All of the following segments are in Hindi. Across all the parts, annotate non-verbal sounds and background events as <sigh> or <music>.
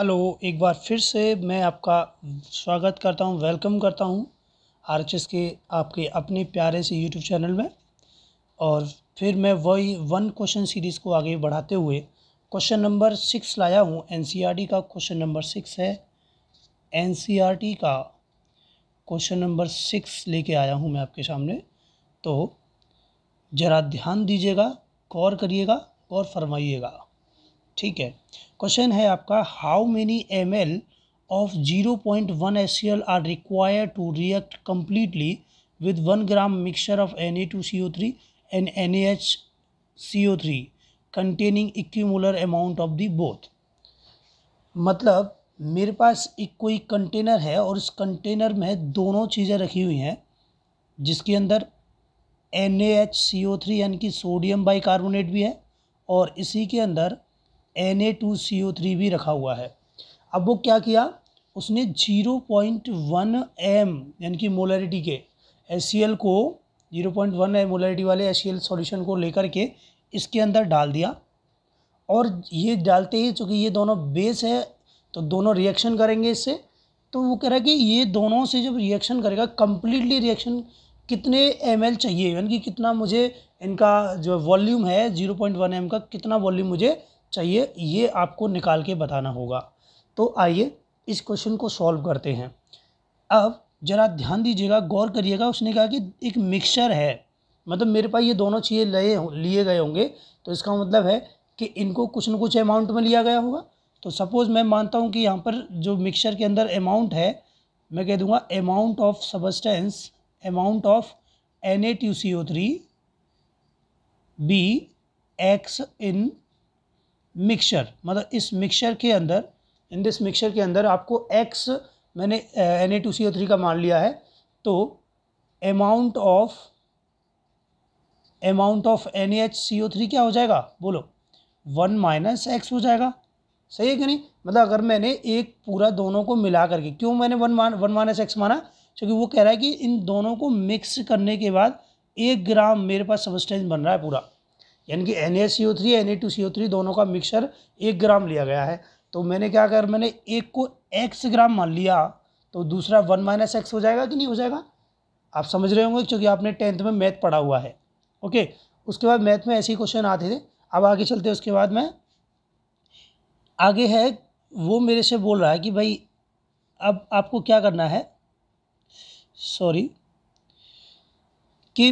हेलो एक बार फिर से मैं आपका स्वागत करता हूं वेलकम करता हूं आर के आपके अपने प्यारे से यूट्यूब चैनल में और फिर मैं वही वन क्वेश्चन सीरीज़ को आगे बढ़ाते हुए क्वेश्चन नंबर सिक्स लाया हूं एनसीईआरटी e का क्वेश्चन नंबर सिक्स है एनसीईआरटी e का क्वेश्चन नंबर सिक्स लेके आया हूं मैं आपके सामने तो ज़रा ध्यान दीजिएगा गौर करिएगा गौर फरमाइएगा ठीक है क्वेश्चन है आपका how many M L of zero point one S C L R require to react completely with one gram mixture of N A two C O three and N A H C O three containing equimolar amount of the both मतलब मेरे पास एक कोई कंटेनर है और इस कंटेनर में दोनों चीज़ें रखी हुई हैं जिसके अंदर N A H C O three यानी कि सोडियम बाई कार्बोनेट भी है और इसी के अंदर N A two C O three भी रखा हुआ है अब वो क्या किया उसने जीरो पॉइंट वन एम यानी कि मोलरिटी के एस सी एल को zero point one M molarity वाले एस सी एल सोल्यूशन को लेकर के इसके अंदर डाल दिया और ये डालते ही चूँकि ये दोनों बेस है तो दोनों रिएक्शन करेंगे इससे तो वो कह रहा है कि ये दोनों से जब रिएक्शन करेगा कम्प्लीटली रिएक्शन कितने एम एल चाहिए यानी कि कितना मुझे इनका जो वॉल्यूम है जीरो पॉइंट वन एम का कितना वॉल्यूम मुझे चाहिए ये आपको निकाल के बताना होगा तो आइए इस क्वेश्चन को सॉल्व करते हैं अब ज़रा ध्यान दीजिएगा गौर करिएगा उसने कहा कि एक मिक्सचर है मतलब मेरे पास ये दोनों चीज़ें लिए लिए गए होंगे तो इसका मतलब है कि इनको कुछ न कुछ अमाउंट में लिया गया होगा तो सपोज़ मैं मानता हूँ कि यहाँ पर जो मिक्सचर के अंदर अमाउंट है मैं कह दूँगा amount of substance amount of N A two C O three be X in mixture मतलब इस मिक्सचर के अंदर इन दिस मिक्सचर के अंदर आपको एक्स मैंने N A two C O three का मान लिया है तो amount of amount of N H C O three क्या हो जाएगा बोलो वन माइनस एक्स हो जाएगा सही है कि नहीं मतलब अगर मैंने एक पूरा दोनों को मिला करके क्यों मैंने वन मान वन माइनस एक्स माना क्योंकि वो कह रहा है कि इन दोनों को मिक्स करने के बाद एक ग्राम मेरे पास सबस्टेंस बन रहा है पूरा यानी कि N A C O three N A two C O three दोनों का मिक्सर एक ग्राम लिया गया है तो मैंने क्या अगर मैंने एक को एक्स ग्राम मान लिया तो दूसरा वन माइनस एक्स हो जाएगा कि नहीं हो जाएगा आप समझ रहे होंगे क्योंकि आपने टेंथ में मैथ पढ़ा हुआ है ओके उसके बाद मैथ में ऐसे ही क्वेश्चन आते थे अब आगे चलते उसके बाद मैं आगे है वो मेरे से बोल रहा है कि भाई अब आपको क्या करना है सॉरी कि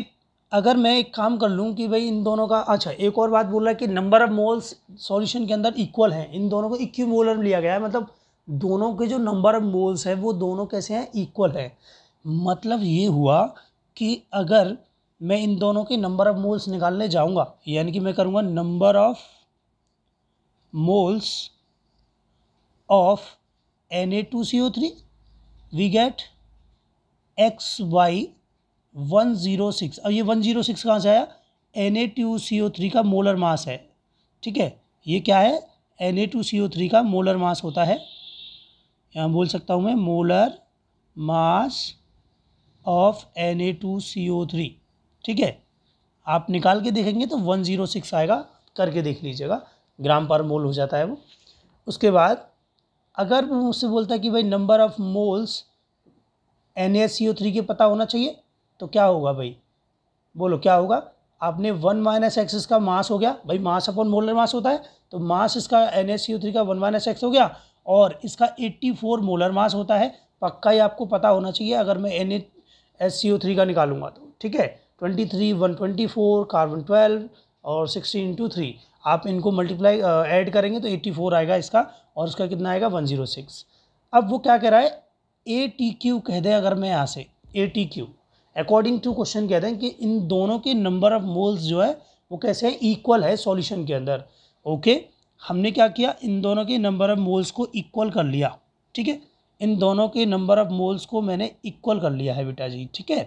अगर मैं एक काम कर लूँ कि भाई इन दोनों का अच्छा एक और बात बोल रहा है कि नंबर ऑफ मोल्स सॉल्यूशन के अंदर इक्वल है इन दोनों को इक्वी मोलर लिया गया है मतलब दोनों के जो नंबर ऑफ मोल्स हैं वो दोनों कैसे हैं इक्वल है मतलब ये हुआ कि अगर मैं इन दोनों के नंबर ऑफ मोल्स निकालने जाऊँगा यानी कि मैं करूँगा number of moles of N A two C O three we get X Y one zero six अब ये वन ज़ीरो सिक्स कहाँ से आया N A two C O three का मोलर मास है ठीक है ये क्या है N A two C O three का मोलर मास होता है यहाँ बोल सकता हूँ मैं molar mass of N A two C O three ठीक है आप निकाल के देखेंगे तो वन ज़ीरो सिक्स आएगा करके देख लीजिएगा ग्राम पर मोल हो जाता है वो उसके बाद अगर मुझसे बोलता है कि भाई number of moles N A C O three के पता होना चाहिए तो क्या होगा भाई बोलो क्या होगा आपने वन माइनस एक्स इसका मास हो गया भाई मास अपॉन मोलर मास होता है तो मास इसका एन एस सी थ्री का वन माइनस एक्स हो गया और इसका एट्टी फोर मोलर मास होता है पक्का ही आपको पता होना चाहिए अगर मैं N S C O three का निकालूंगा तो ठीक है twenty three one twenty four carbon twelve और सिक्सटी इंटू थ्री आप इनको मल्टीप्लाई ऐड करेंगे तो एट्टी फोर आएगा इसका और उसका कितना आएगा वन ज़ीरो सिक्स अब वो क्या कह रहा है ए टी क्यू कह दे अगर मैं यहाँ से A T Q according to question कहते हैं कि इन दोनों के नंबर ऑफ मोल्स जो है वो कैसे हैं इक्वल है सॉल्यूशन के अंदर ओके okay? हमने क्या किया इन दोनों के नंबर ऑफ मोल्स को इक्वल कर लिया ठीक है इन दोनों के नंबर ऑफ मोल्स को मैंने इक्वल कर लिया है बेटा जी ठीक है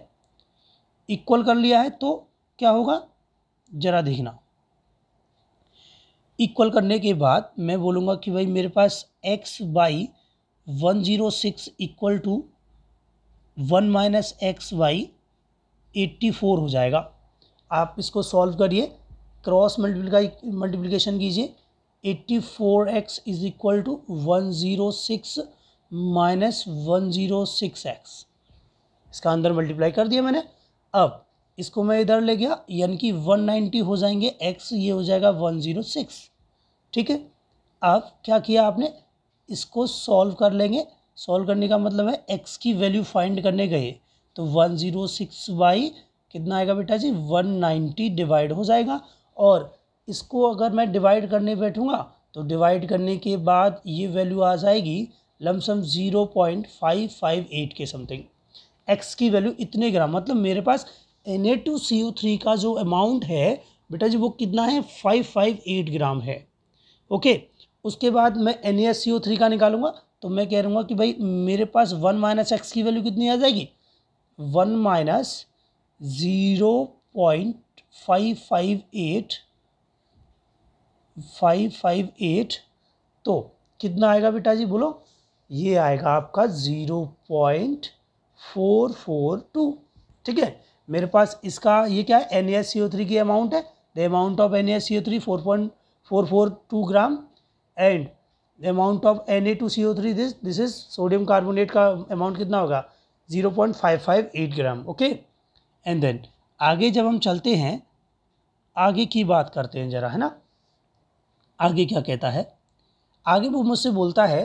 इक्वल कर लिया है तो क्या होगा ज़रा देखना इक्वल करने के बाद मैं बोलूँगा कि भाई मेरे पास X by one zero six equal to one minus X Y eighty four हो जाएगा आप इसको सॉल्व करिए क्रॉस मल्टीप्लिकाई मल्टीप्लिकेशन कीजिए eighty four X is equal to one zero six minus one zero six X इसका अंदर मल्टीप्लाई कर दिया मैंने अब इसको मैं इधर ले गया यानी कि वन नाइन्टी हो जाएंगे एक्स ये हो जाएगा वन ज़ीरो सिक्स ठीक है अब क्या किया आपने इसको सॉल्व कर लेंगे सॉल्व करने का मतलब है एक्स की वैल्यू फाइंड करने गए तो वन ज़ीरो सिक्स वाई कितना आएगा बेटा जी वन नाइन्टी डिवाइड हो जाएगा और इसको अगर मैं डिवाइड करने बैठूँगा तो डिवाइड करने के बाद ये वैल्यू आ जाएगी lump sum zero point five five eight के समथिंग एक्स की वैल्यू इतने ग्राम मतलब मेरे पास N A two C O three का जो अमाउंट है बेटा जी वो कितना है फाइव फाइव एट ग्राम है ओके उसके बाद मैं N A C O three का निकालूंगा तो मैं कह रूँगा कि भाई मेरे पास वन माइनस एक्स की वैल्यू कितनी आ जाएगी one minus zero point five five eight five five eight तो कितना आएगा बेटा जी बोलो ये आएगा आपका zero point four four two ठीक है मेरे पास इसका ये क्या है N S C O three की अमाउंट है the amount of N S C O three four point four four two gram and the amount of N A two C O three this this is sodium carbonate का अमाउंट कितना होगा zero point five five eight gram okay and then आगे जब हम चलते हैं आगे की बात करते हैं ज़रा है ना आगे क्या कहता है आगे वो मुझसे बोलता है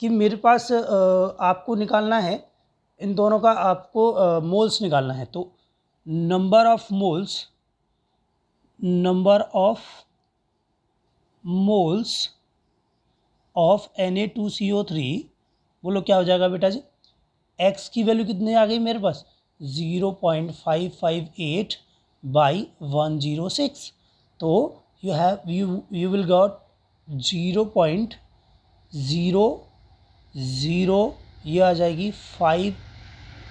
कि मेरे पास आपको निकालना है इन दोनों का आपको मोल्स निकालना है तो number of moles number of moles of N A two C O three बोलो क्या हो जाएगा बेटा जी एक्स की वैल्यू कितनी आ गई मेरे पास zero point five five eight by one zero six तो you have you you will got zero point zero zero ये आ जाएगी फाइव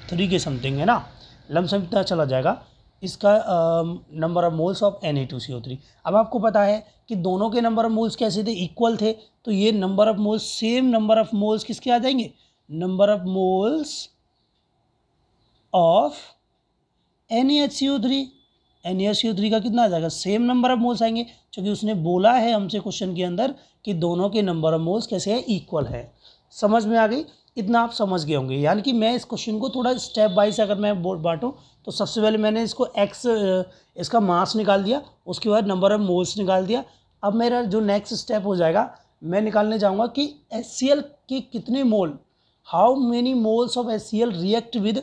थ्री के समथिंग है ना लमसम इतना चला जाएगा इसका number of moles of N A two C O three अब आपको पता है कि दोनों के नंबर ऑफ मोल्स कैसे थे इक्वल थे तो ये number of moles same number of moles किसके आ जाएंगे number of moles of NaHCO3 NaHCO3 का कितना आ जाएगा सेम नंबर ऑफ मोल्स आएंगे क्योंकि उसने बोला है हमसे क्वेश्चन के अंदर कि दोनों के नंबर ऑफ मोल्स कैसे है इक्वल है समझ में आ गई इतना आप समझ गए होंगे यानी कि मैं इस क्वेश्चन को थोड़ा स्टेप वाइज अगर मैं बोर्ड बांटूँ तो सबसे पहले मैंने इसको एक्स इसका मास निकाल दिया उसके बाद नंबर ऑफ मोल्स निकाल दिया अब मेरा जो नेक्स्ट स्टेप हो जाएगा मैं निकालने जाऊँगा कि एस के कितने मोल how many moles of HCl react with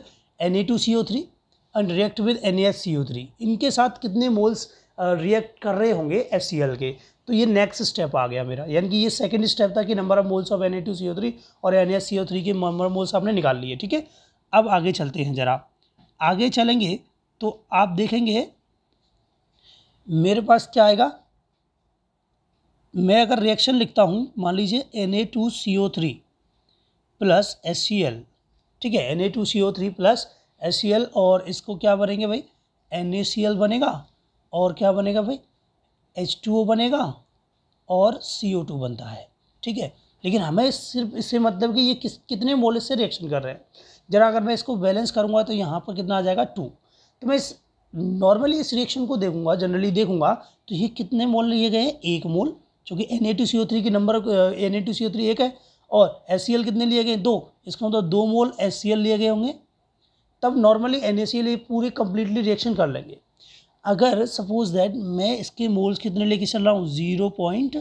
Na2CO3 and react with NaSCO3 इनके साथ कितने मोल्स रिएक्ट कर रहे होंगे एस के तो ये नेक्स्ट स्टेप आ गया मेरा यानी कि ये सेकंड स्टेप था कि number of moles of N और एन के नंबर मोल्स आपने निकाल लिए ठीक है अब आगे चलते हैं ज़रा आगे चलेंगे तो आप देखेंगे मेरे पास क्या आएगा मैं अगर रिएक्शन लिखता हूँ मान लीजिए N A two C O three plus S ठीक है N A two C O three plus S और इसको क्या बनेंगे भाई एन ए सी एल बनेगा और क्या बनेगा भाई एच टू ओ बनेगा और सी ओ टू बनता है ठीक है लेकिन हमें सिर्फ इससे मतलब कि ये किस कितने मोल से रिएक्शन कर रहे हैं जरा अगर मैं इसको बैलेंस करूँगा तो यहाँ पर कितना आ जाएगा टू तो मैं इस नॉर्मली इस रिएक्शन को देखूंगा जनरली देखूंगा तो ये कितने मोल लिए गए हैं एक मोल चूँकि N A two C O three के number N A two C O three एक है और एस कितने लिए गए दो इसका मतलब दो मोल एस लिए गए होंगे तब नॉर्मली एन ये पूरे कम्प्लीटली रिएक्शन कर लेंगे अगर सपोज दैट मैं इसके मोल्स कितने लेके चल रहा हूँ zero point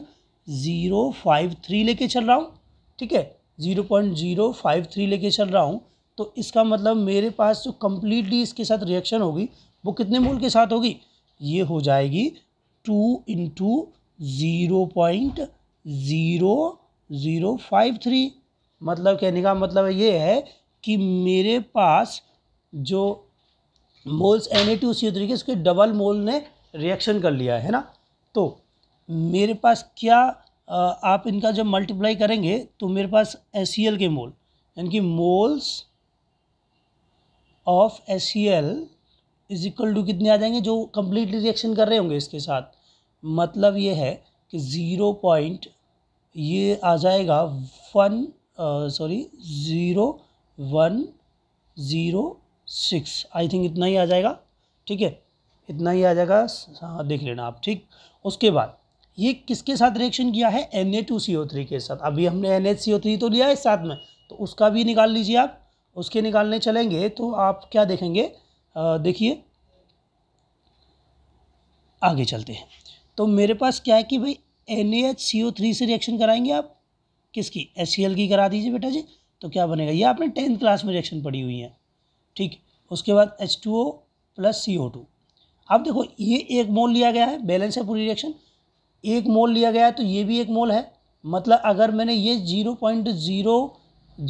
zero five three लेके चल रहा हूँ ठीक है zero point zero five three लेके चल रहा हूँ तो इसका मतलब मेरे पास जो कम्प्लीटली इसके साथ रिएक्शन होगी वो कितने मोल के साथ होगी ये हो जाएगी two into zero point zero zero five three मतलब कहने का मतलब ये है कि मेरे पास जो moles N A two C तरीके से डबल मोल ने रिएक्शन कर लिया है ना तो मेरे पास क्या आप इनका जब मल्टीप्लाई करेंगे तो मेरे पास एस सी एल के मोल यानी कि moles of S C L is equal to कितने आ जाएंगे जो कम्प्लीटली रिएक्शन कर रहे होंगे इसके साथ मतलब ये है कि ज़ीरो पॉइंट ये आ जाएगा one sorry zero one zero six I think इतना ही आ जाएगा ठीक है इतना ही आ जाएगा हाँ देख लेना आप ठीक उसके बाद ये किसके साथ रिएक्शन किया है N A two C O three के साथ अभी हमने N H C O three तो लिया है साथ में तो उसका भी निकाल लीजिए आप उसके निकालने चलेंगे तो आप क्या देखेंगे देखिए आगे चलते हैं तो मेरे पास क्या है कि भाई N H C O three से रिएक्शन कराएंगे आप किसकी एच सी एल की करा दीजिए बेटा जी तो क्या बनेगा ये आपने टेंथ क्लास में रिएक्शन पढ़ी हुई है ठीक उसके बाद H two O plus C O two अब देखो ये एक मोल लिया गया है बैलेंस है पूरी रिएक्शन एक मोल लिया गया है तो ये भी एक मोल है मतलब अगर मैंने ये zero point zero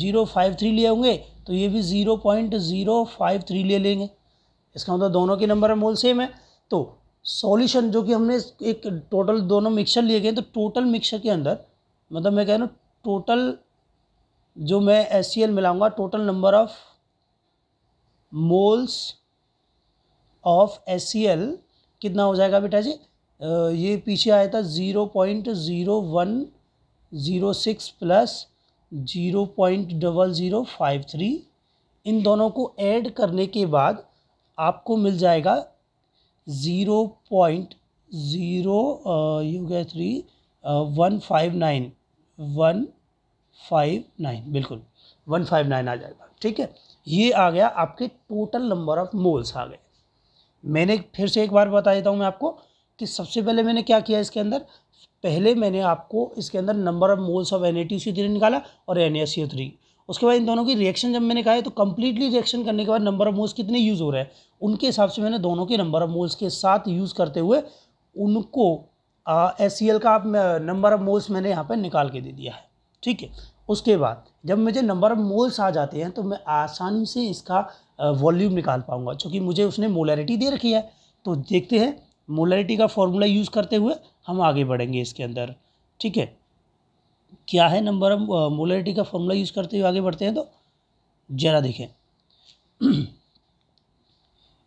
zero five three लिए होंगे तो ये भी zero point zero five three ले लेंगे इसका मतलब दोनों के नंबर मोल सेम है तो सॉल्यूशन जो कि हमने एक टोटल दोनों मिक्सर लिए गए तो टोटल मिक्सर के अंदर मतलब मैं कह रहा हूँ टोटल जो मैं एस सी मिलाऊंगा total number of moles of S कितना हो जाएगा बेटा जी ये पीछे आया था zero point zero one zero six plus zero point double zero five three इन दोनों को ऐड करने के बाद आपको मिल जाएगा ज़ीरो पॉइंट ज़ीरो यू गए three one five nine one five nine बिल्कुल वन फाइव नाइन आ जाएगा ठीक है ये आ गया आपके टोटल नंबर ऑफ मोल्स आ गए मैंने फिर से एक बार बता देता हूँ मैं आपको कि सबसे पहले मैंने क्या किया इसके अंदर पहले मैंने आपको इसके अंदर number of moles of N A T C three निकाला और एन ए सी थ्री उसके बाद इन दोनों की रिएक्शन जब मैंने कहा है तो कम्प्लीटली रिएक्शन करने के बाद नंबर ऑफ मोल्स कितने यूज़ हो रहे हैं उनके हिसाब से मैंने दोनों के नंबर ऑफ मोल्स के साथ यूज़ करते हुए उनको एस सी एल का आप नंबर ऑफ मोल्स मैंने यहाँ पर निकाल के दे दिया है ठीक है उसके बाद जब मुझे नंबर ऑफ मोल्स आ जाते हैं तो मैं आसानी से इसका वॉल्यूम निकाल पाऊंगा क्योंकि मुझे उसने मोलैरिटी दे रखी है तो देखते हैं मोलैरिटी का फॉर्मूला यूज़ करते हुए हम आगे बढ़ेंगे इसके अंदर ठीक है क्या है नंबर हम मोलरिटी का फॉर्मूला यूज़ करते हुए आगे बढ़ते हैं तो ज़रा देखें <clears throat>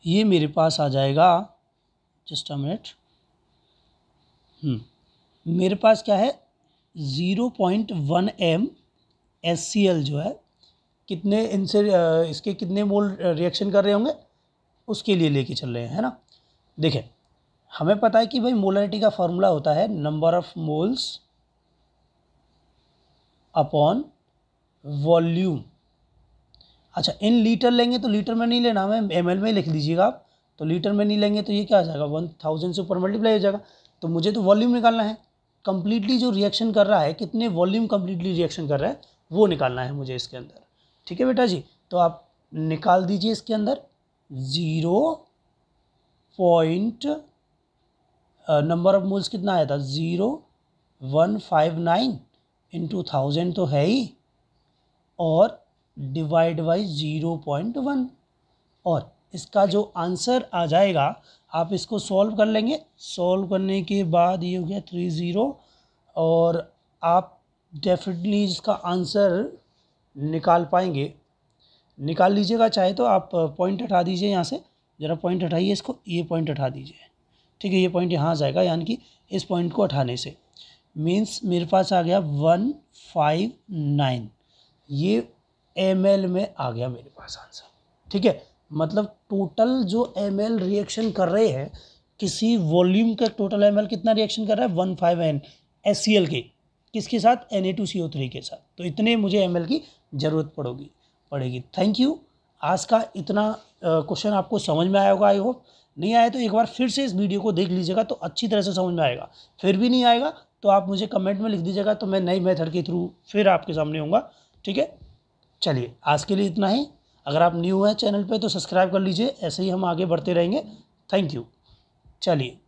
ये मेरे पास आ जाएगा जस्ट अ मिनट हम्म, मेरे पास क्या है zero point one M S C L जो है कितने इनसे इसके कितने मोल रिएक्शन कर रहे होंगे उसके लिए लेके चल रहे हैं है ना देखें हमें पता है कि भाई मोलरिटी का फार्मूला होता है number of moles upon volume अच्छा इन लीटर लेंगे तो लीटर में नहीं लेना हमें एम में ही लिख लीजिएगा आप तो लीटर में नहीं लेंगे तो ये क्या आ जाएगा वन थाउजेंड से ऊपर मल्टीप्लाई हो जाएगा तो मुझे तो वॉल्यूम निकालना है कम्प्लीटली जो रिएक्शन कर रहा है कितने वॉल्यूम कम्प्लीटली रिएक्शन कर रहा है वो निकालना है मुझे इसके अंदर ठीक है बेटा जी तो आप निकाल दीजिए इसके अंदर zero point number of moles कितना आया था zero one five nine into thousand तो है ही और divide by zero point one और इसका जो आंसर आ जाएगा आप इसको सॉल्व कर लेंगे सॉल्व करने के बाद ये हो गया थ्री ज़ीरो और आप डेफिनेटली इसका आंसर निकाल पाएंगे निकाल लीजिएगा चाहे तो आप पॉइंट हटा दीजिए यहाँ से ज़रा पॉइंट हटाइए इसको ये पॉइंट हटा दीजिए ठीक है ये पॉइंट यहाँ आ जाएगा यानी कि इस पॉइंट को हटाने से मीन्स मेरे पास आ गया वन फाइव नाइन ये एम में आ गया मेरे पास आंसर ठीक है मतलब टोटल जो एम रिएक्शन कर रहे हैं किसी वॉल्यूम का टोटल एम कितना रिएक्शन कर रहा है one five N S C L के किसके साथ N A two C O three के साथ तो इतने मुझे एम की ज़रूरत पड़ोगी पड़ेगी थैंक यू आज का इतना क्वेश्चन आपको समझ में आया होगा आई होप नहीं आया तो एक बार फिर से इस वीडियो को देख लीजिएगा तो अच्छी तरह से समझ में आएगा फिर भी नहीं आएगा तो आप मुझे कमेंट में लिख दीजिएगा तो मैं नई मेथड के थ्रू फिर आपके सामने आऊँगा ठीक है चलिए आज के लिए इतना ही अगर आप न्यू हैं चैनल पे तो सब्सक्राइब कर लीजिए ऐसे ही हम आगे बढ़ते रहेंगे थैंक यू चलिए